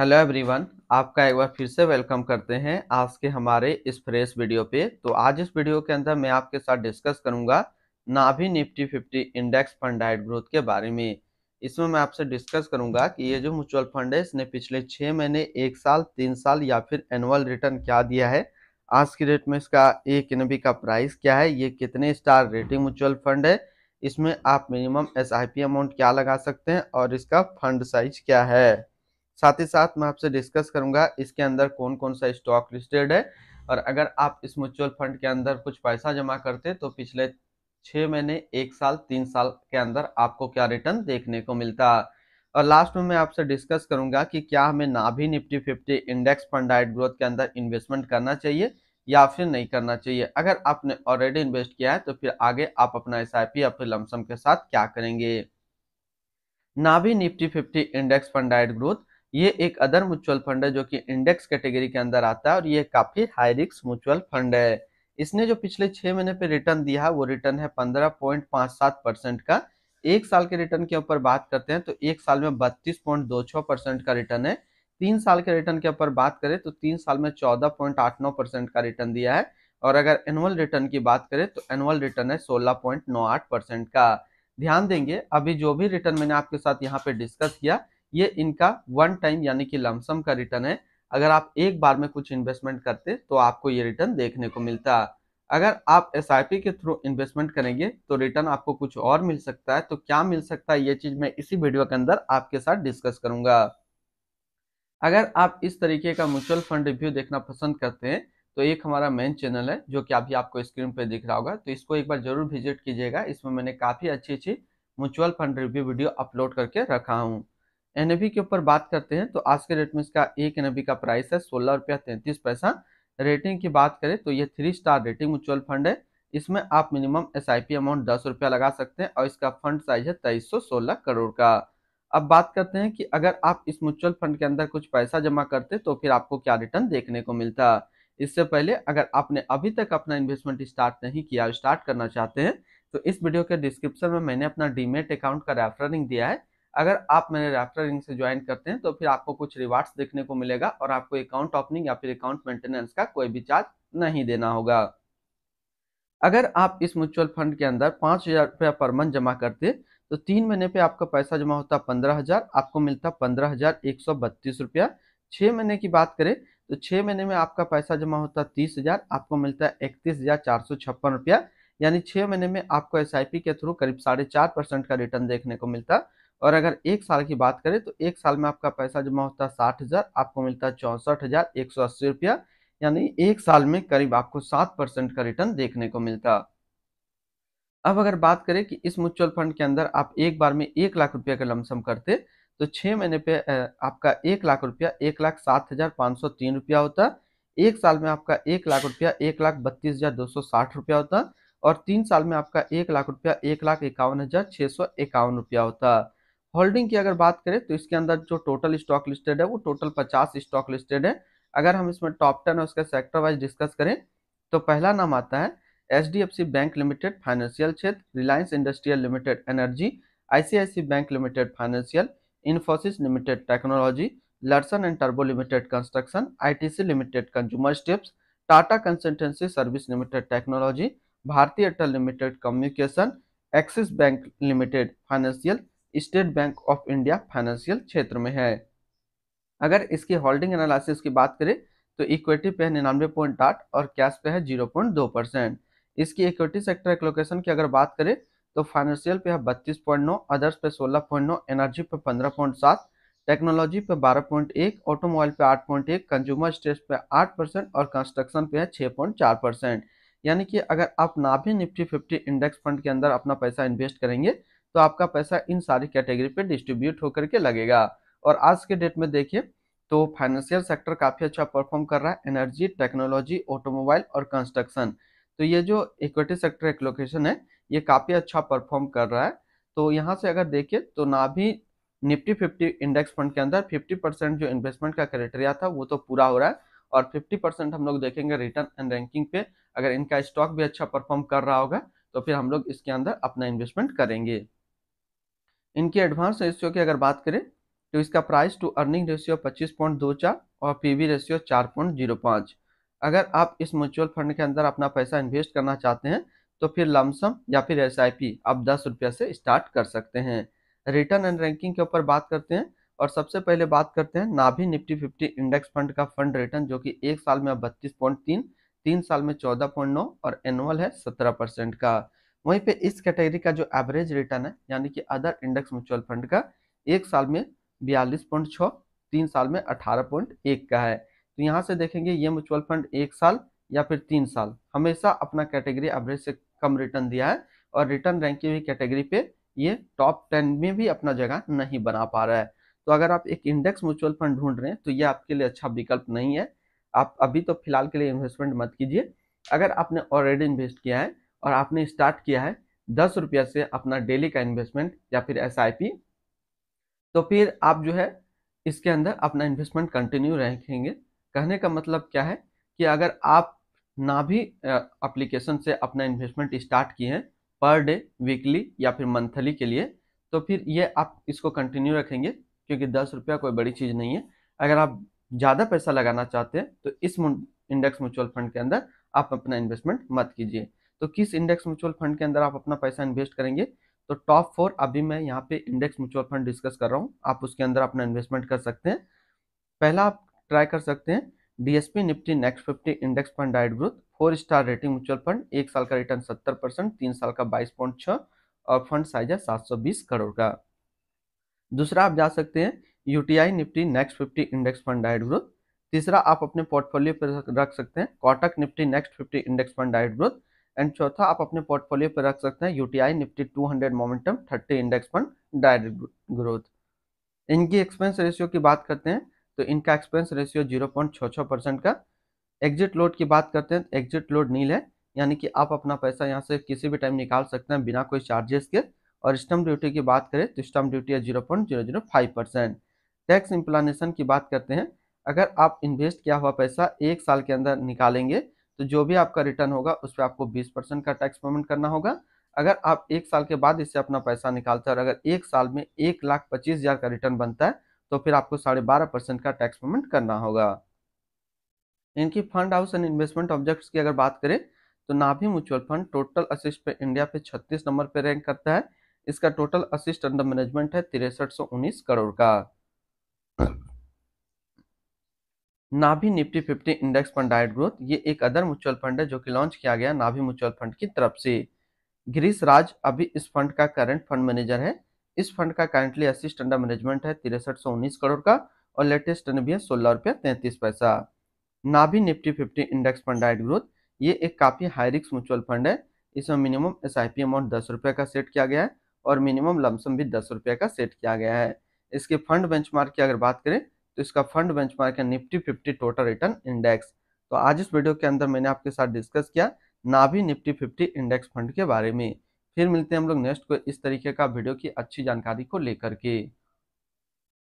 hello everyone आपका एक बार फिर से वेलकम करते हैं आज के हमारे इस फ्रेश वीडियो पे तो आज इस वीडियो के अंदर मैं आपके साथ डिस्कस करूंगा Navi Nifty fifty index fund डाइट ग्रोथ के बारे में इसमें मैं आपसे डिस्कस करूंगा कि ये जो म्यूचुअल फंड है इसने पिछले छः महीने एक साल तीन साल या फिर एनुअल रिटर्न क्या दिया है आज की डेट में इसका एक एन का प्राइस क्या है ये कितने स्टार रेटिंग म्यूचुअल फंड है इसमें आप मिनिमम एस अमाउंट क्या लगा सकते हैं और इसका फंड साइज क्या है साथ ही साथ मैं आपसे डिस्कस करूंगा इसके अंदर कौन कौन सा स्टॉक लिस्टेड है और अगर आप इस म्यूचुअल फंड के अंदर कुछ पैसा जमा करते तो पिछले छः महीने एक साल तीन साल के अंदर आपको क्या रिटर्न देखने को मिलता और लास्ट में मैं आपसे डिस्कस करूंगा कि क्या हमें ना भी निफ्टी फिफ्टी इंडेक्स फंड हाइट ग्रोथ के अंदर इन्वेस्टमेंट करना चाहिए या फिर नहीं करना चाहिए अगर आपने ऑलरेडी इन्वेस्ट किया है तो फिर आगे आप अपना एस या फिर लमसम के साथ क्या करेंगे Navi Nifty fifty index fund हाइट ग्रोथ ये एक अदर म्यूचुअल फंड है जो कि इंडेक्स कैटेगरी के, अंदर आता है और ये काफी हाई रिस्क म्यूचुअल फंड है इसने जो पिछले छह महीने पे रिटर्न दिया है वो रिटर्न है पंद्रह पॉइंट पांच सात परसेंट का एक साल के रिटर्न के ऊपर बात करते हैं तो एक साल में बत्तीस पॉइंट दो छह परसेंट का रिटर्न है तीन साल के रिटर्न के ऊपर बात करें तो तीन साल में चौदह पॉइंट आठ नौ परसेंट का रिटर्न दिया है और अगर एनुअल रिटर्न की बात करें तो एनुअल रिटर्न है सोलह पॉइंट नौ आठ परसेंट का ध्यान देंगे अभी जो भी रिटर्न मैंने आपके साथ यहाँ पे डिस्कस किया ये इनका वन टाइम यानी कि लमसम का रिटर्न है अगर आप एक बार में कुछ इन्वेस्टमेंट करते तो आपको ये रिटर्न देखने को मिलता अगर आप एस के थ्रू इन्वेस्टमेंट करेंगे तो रिटर्न आपको कुछ और मिल सकता है तो क्या मिल सकता है ये चीज़ मैं इसी वीडियो के अंदर आपके साथ डिस्कस करूंगा अगर आप इस तरीके का म्यूचुअल फंड रिव्यू देखना पसंद करते हैं तो एक हमारा मेन चैनल है जो कि अभी आपको स्क्रीन पे दिख रहा होगा तो इसको एक बार जरूर विजिट कीजिएगा इसमें मैंने काफ़ी अच्छी अच्छी mutual fund review video upload करके रखा हूँ एन के ऊपर बात करते हैं तो आज के रेट में इसका एक एन का प्राइस है सोलह रुपया तैंतीस पैसा रेटिंग की बात करें तो ये three star rating mutual fund है इसमें आप मिनिमम एस अमाउंट दस रुपया लगा सकते हैं और इसका फंड साइज है तेईस करोड़ का अब बात करते हैं कि अगर आप इस म्यूचुअल फंड के अंदर कुछ पैसा जमा करते तो फिर आपको क्या रिटर्न देखने को मिलता इससे पहले अगर आपने अभी तक अपना इन्वेस्टमेंट स्टार्ट नहीं किया स्टार्ट करना चाहते हैं तो इस वीडियो के डिस्क्रिप्शन में मैंने अपना डीमेट अकाउंट का रेफर लिंक दिया है अगर आप मेरे रैप्टर रिंग से ज्वाइन करते हैं तो फिर आपको कुछ रिवार्ड्स देखने को मिलेगा और आपको अकाउंट ओपनिंग या फिर अकाउंट मेंटेनेंस का कोई भी चार्ज नहीं देना होगा अगर आप इस म्यूचुअल फंड के अंदर पाँच हज़ार रुपया पर मंथ जमा करते तो तीन महीने पे आपका पैसा जमा होता पंद्रह हज़ार आपको मिलता पंद्रह हज़ार एक सौ बत्तीस रुपया छः महीने की बात करें तो छः महीने में आपका पैसा जमा होता तीस हज़ार आपको मिलता है इकतीस हज़ार चार सौ छप्पन रुपया यानी छः महीने में आपको एस के थ्रू करीब साढ़े चार परसेंट का रिटर्न देखने को मिलता और अगर एक साल की बात करें तो एक साल में आपका पैसा जमा होता है साठ हज़ार आपको मिलता है चौंसठ हज़ार एक सौ अस्सी रुपया यानी एक साल में करीब आपको सात परसेंट का रिटर्न देखने को मिलता अब अगर बात करें कि इस म्यूचुअल फंड के अंदर आप एक बार में एक लाख रुपया का लमसम करते तो छः महीने पे आपका एक लाख रुपया एक लाख सात हज़ार पाँच सौ तीन रुपया होता एक साल में आपका एक लाख रुपया एक लाख बत्तीस हज़ार दो सौ साठ रुपया होता और तीन साल में आपका एक लाख रुपया एक लाख इक्यावन हज़ार छः सौ इक्यावन रुपया होता होल्डिंग की अगर बात करें तो इसके अंदर जो टोटल स्टॉक लिस्टेड है वो टोटल पचास स्टॉक लिस्टेड है अगर हम इसमें टॉप टेन और उसका सेक्टर वाइज डिस्कस करें तो पहला नाम आता है एच बैंक लिमिटेड फाइनेंशियल क्षेत्र Reliance industrial limited energy ICICI bank limited financial Infosys limited technology Larsen and टर्बो limited construction ITC limited consumer staples Tata consultancy service limited technology Bharti Airtel limited communication Axis bank limited financial State Bank of India financial क्षेत्र में है अगर इसकी holding analysis की बात करें तो इक्विटी पे है निन्यानवे पॉइंट आठ और कैश पे है जीरो पॉइंट दो परसेंट इसकी इक्विटी सेक्टर एक्लोकेशन की अगर बात करें तो फाइनेंशियल पे है बत्तीस पॉइंट नौ अदर्स पे सोलह पॉइंट नौ एनर्जी पे पंद्रह पॉइंट सात टेक्नोलॉजी पे बारह पॉइंट एक ऑटोमोबाइल पे आठ पॉइंट एक कंज्यूमर स्टेट पे आठ परसेंट और कंस्ट्रक्शन पे है छः पॉइंट चार परसेंट यानी कि अगर आप ना भी निफ्टी फिफ्टी इंडेक्स फंड के अंदर अपना पैसा इन्वेस्ट करेंगे तो आपका पैसा इन सारी कैटेगरी पे डिस्ट्रीब्यूट होकर के लगेगा और आज के डेट में देखिए तो फाइनेंशियल सेक्टर काफ़ी अच्छा परफॉर्म कर रहा है एनर्जी टेक्नोलॉजी ऑटोमोबाइल और कंस्ट्रक्शन तो ये जो इक्विटी सेक्टर एक लोकेशन है ये काफ़ी अच्छा परफॉर्म कर रहा है तो यहाँ से अगर देखिए तो ना भी निफ्टी फिफ्टी इंडेक्स फंड के अंदर फिफ्टी परसेंट जो इन्वेस्टमेंट का क्राइटेरिया था वो तो पूरा हो रहा है और फिफ्टी परसेंट हम लोग देखेंगे रिटर्न एंड रैंकिंग पे अगर इनका स्टॉक भी अच्छा परफॉर्म कर रहा होगा तो फिर हम लोग इसके अंदर अपना इन्वेस्टमेंट करेंगे इनकी एडवांस रेशियो की अगर बात करें तो इसका प्राइस टू अर्निंग रेशियो पच्चीस पॉइंट दो चार और पीवी रेशियो चार पॉइंट जीरो पाँच अगर आप इस म्यूचुअल फंड के अंदर अपना पैसा इन्वेस्ट करना चाहते हैं तो फिर लमसम या फिर एस आप दस रुपये से स्टार्ट कर सकते हैं रिटर्न एंड रैंकिंग के ऊपर बात करते हैं और सबसे पहले बात करते हैं Navi Nifty fifty index fund का फंड रिटर्न जो कि एक साल में बत्तीस पॉइंट तीन तीन साल में चौदह पॉइंट नौ और एनुअल है सत्रह परसेंट का वहीं पे इस कैटेगरी का जो एवरेज रिटर्न है यानी कि अदर इंडेक्स म्यूचुअल फंड का एक साल में बयालीस पॉइंट छः तीन साल में अठारह पॉइंट एक का है तो यहाँ से देखेंगे ये म्यूचुअल फंड एक साल या फिर तीन साल हमेशा अपना कैटेगरी एवरेज से कम रिटर्न दिया है और रिटर्न रैंक की हुई कैटेगरी पे ये टॉप टेन में भी अपना जगह नहीं बना पा रहा है तो अगर आप एक इंडेक्स म्यूचुअल फंड ढूंढ रहे हैं तो ये आपके लिए अच्छा विकल्प नहीं है आप अभी तो फिलहाल के लिए इन्वेस्टमेंट मत कीजिए अगर आपने ऑलरेडी इन्वेस्ट किया है और आपने स्टार्ट किया है दस रुपया से अपना डेली का इन्वेस्टमेंट या फिर एस तो फिर आप जो है इसके अंदर अपना इन्वेस्टमेंट कंटिन्यू रखेंगे कहने का मतलब क्या है कि अगर आप ना भी अप्लीकेशन से अपना इन्वेस्टमेंट स्टार्ट किए हैं पर डे वीकली या फिर मंथली के लिए तो फिर ये आप इसको कंटिन्यू रखेंगे क्योंकि दस रुपया कोई बड़ी चीज़ नहीं है अगर आप ज़्यादा पैसा लगाना चाहते हैं तो इस इंडेक्स म्यूचुअल फंड के अंदर आप अपना इन्वेस्टमेंट मत कीजिए तो किस इंडेक्स म्यूचुअल फंड के अंदर आप अपना पैसा इन्वेस्ट करेंगे तो टॉप फोर अभी मैं यहाँ पे इंडेक्स म्यूचुअल फंड डिस्कस कर रहा हूँ आप उसके अंदर अपना इन्वेस्टमेंट कर सकते हैं पहला आप ट्राई कर सकते हैं DSP Nifty next fifty index fund डाइट growth four star rating mutual fund एक साल का रिटर्न सत्तर परसेंट तीन साल का बाईस पॉइंट छः और फंड साइज है सात सौ बीस करोड़ का दूसरा आप जा सकते हैं UTI Nifty next fifty index fund डाइट ग्रोथ तीसरा आप अपने पोर्टफोलियो पर रख सकते हैं Kotak Nifty next fifty index fund डाइट ग्रोथ एंड चौथा तो आप अपने पोर्टफोलियो पर रख सकते हैं UTI Nifty 200 momentum 30 index fund direct growth इनकी एक्सपेंस रेशियो की बात करते हैं तो इनका एक्सपेंस रेशियो जीरो पॉइंट छः छः परसेंट का एग्जिट लोड की बात करते हैं तो एग्जिट लोड नील है यानी कि आप अपना पैसा यहाँ से किसी भी टाइम निकाल सकते हैं बिना कोई चार्जेस के और स्टम्प ड्यूटी की बात करें तो स्टम्प ड्यूटी है zero point zero zero five percent tax implication की बात करते हैं अगर आप इन्वेस्ट किया हुआ पैसा एक साल के अंदर निकालेंगे तो जो भी आपका रिटर्न होगा उस पर आपको बीस परसेंट का टैक्स पेमेंट करना होगा अगर आप एक साल के बाद इससे अपना पैसा निकालते हैं और अगर एक साल में एक लाख पच्चीस हज़ार का रिटर्न बनता है तो फिर आपको साढ़े बारह परसेंट का टैक्स पेमेंट करना होगा इनकी fund house and investment object की अगर बात करें तो Navi mutual fund total asset पे इंडिया पे छत्तीस नंबर पे रैंक करता है इसका टोटल असिस्ट अंडर मैनेजमेंट है तिरसठ करोड़ का Navi Nifty fifty index fund direct growth ये एक अदर म्यूचुअल फंड है जो कि लॉन्च किया गया नाभी म्यूचुअल फंड की तरफ से गिरीश राज अभी इस फंड का करंट फंड मैनेजर है इस फंड का करंटली असिस्ट अंडर मैनेजमेंट है तिरसठ सौ उन्नीस करोड़ का और लेटेस्ट भी है सोलह रुपया तैंतीस पैसा Navi Nifty fifty index fund direct growth ये एक काफ़ी हाई रिक्स म्यूचुअल फंड है इसमें minimum S I P amount दस रुपये का सेट किया गया है और मिनिमम लमसम भी दस रुपये का सेट किया गया है इसके फंड बेंचमार्क की अगर बात करें तो इसका फंड बेंचमार्क है Nifty fifty total return index तो आज इस वीडियो के अंदर मैंने आपके साथ डिस्कस किया Navi Nifty fifty index fund के बारे में फिर मिलते हैं हम लोग नेक्स्ट को इस तरीके का वीडियो की अच्छी जानकारी को लेकर के